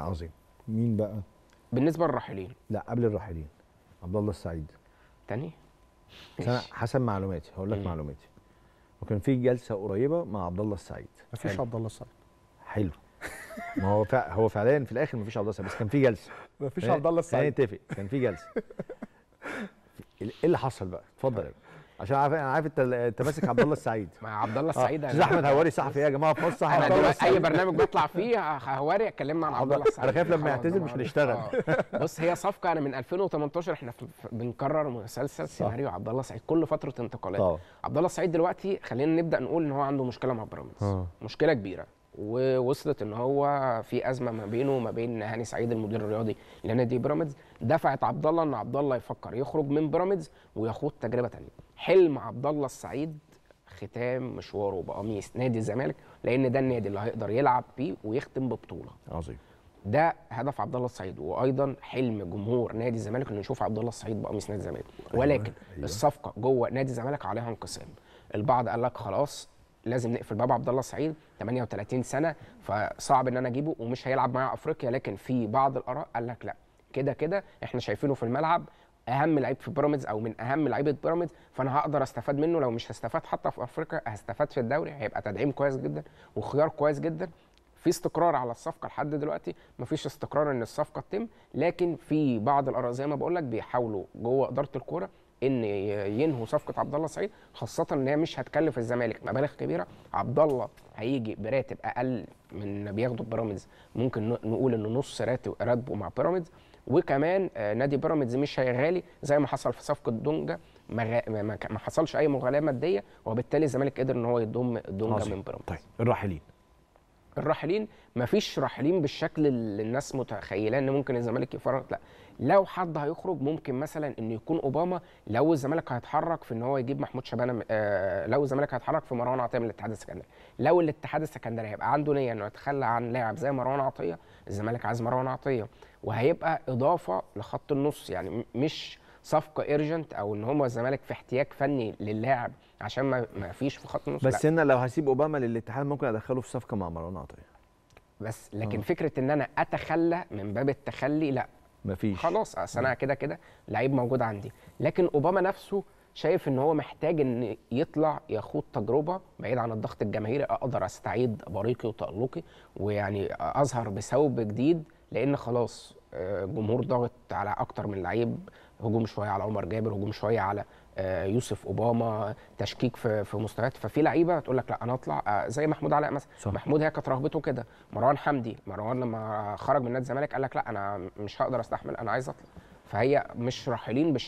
عظيم مين بقى؟ بالنسبه للراحلين لا قبل الراحلين عبد الله السعيد تاني؟ انا حسب معلوماتي هقول لك معلوماتي وكان في جلسه قريبه مع عبد الله السعيد مفيش عبد الله السعيد حلو ما هو فع هو فعليا في الاخر مفيش عبد الله السعيد بس كان في جلسه مفيش عبد الله السعيد هنتفق كان في جلسه ايه اللي حصل بقى؟ اتفضل يا طيب. عشان عارف انا عارف انت انت ماسك عبد الله السعيد مع عبد الله السعيد استاذ احمد هواري صحفي يا جماعه في مصر انا دلوقتي اي برنامج بطلع فيه هواري اتكلم عن عبد الله السعيد انا خايف لما يعتزل مش هنشتغل آه. بص هي صفقه انا من 2018 احنا بنكرر مسلسل سيناريو عبد الله السعيد كل فتره انتقالات عبد الله السعيد دلوقتي خلينا نبدا نقول ان هو عنده مشكله مع بيراميدز آه. مشكله كبيره ووصلت ان هو في ازمه ما بينه وما بين هاني سعيد المدير الرياضي لنادي بيراميدز دفعت عبد الله ان عبد الله يفكر يخرج من بيراميدز ويخوض تجربه ثانيه حلم عبد الله السعيد ختام مشواره بقميص نادي الزمالك لان ده النادي اللي هيقدر يلعب فيه ويختم ببطوله عظيم ده هدف عبد الله السعيد وايضا حلم جمهور نادي الزمالك انه يشوف عبد الله السعيد بقميص نادي الزمالك أيوه، ولكن أيوة. الصفقه جوه نادي الزمالك عليها انقسام البعض قال لك خلاص لازم نقفل باب عبد الله سعيد 38 سنه فصعب ان انا اجيبه ومش هيلعب معايا افريقيا لكن في بعض الاراء قال لك لا كده كده احنا شايفينه في الملعب اهم لعيب في بيراميدز او من اهم لعيبه بيراميدز فانا هقدر استفاد منه لو مش هستفاد حتى في افريقيا هستفاد في الدوري هيبقى تدعيم كويس جدا وخيار كويس جدا في استقرار على الصفقه لحد دلوقتي مفيش استقرار ان الصفقه تتم لكن في بعض الاراء زي ما بقول لك بيحاولوا جوه اداره الكوره ان ينهوا صفقه عبد الله السعيد خاصه ان هي مش هتكلف الزمالك مبالغ كبيره عبد الله هيجي براتب اقل من اللي بياخده بيراميدز ممكن نقول انه نص راتب راتبه مع بيراميدز وكمان آه، نادي بيراميدز مش هيغالي زي ما حصل في صفقه دونجا ما, ما حصلش اي مغالاه ماديه وبالتالي الزمالك قدر ان هو يضم دونجا من بيراميدز طيب الراحلين الراحلين مفيش راحلين بالشكل اللي الناس متخيلاه ان ممكن الزمالك يفرغ لا لو حد هيخرج ممكن مثلا ان يكون اوباما لو الزمالك هيتحرك في ان هو يجيب محمود شبانه آه لو الزمالك هيتحرك في مروان عطيه من الاتحاد السكندري لو الاتحاد السكندري هيبقى عنده نيه انه يتخلى عن لاعب زي مروان عطيه الزمالك عايز مروان عطيه وهيبقى اضافه لخط النص يعني مش صفقه ايرجنت او ان هم الزمالك في احتياج فني للاعب عشان ما, ما فيش في خط النص بس انا لو هسيب اوباما للاتحاد ممكن ادخله في صفقه مع مروان عطيه بس لكن أوه. فكره ان انا اتخلى من باب التخلي لا مفيش خلاص اصل انا كده كده لعيب موجود عندي لكن اوباما نفسه شايف ان هو محتاج ان يطلع يخوض تجربه بعيد عن الضغط الجماهيري اقدر استعيد بريقي وتالقي ويعني اظهر بثوب جديد لان خلاص آه، جمهور ضاغط على اكتر من لعيب هجوم شويه على عمر جابر هجوم شويه على آه، يوسف اوباما تشكيك في في مستويات ففي لعيبه تقول لك لا انا اطلع آه، زي محمود علاء مثلا صح. محمود هي كانت رغبته كده مروان حمدي مروان لما خرج من نادي الزمالك قال لك لا انا مش هقدر استحمل انا عايز اطلع فهي مش راحلين بالش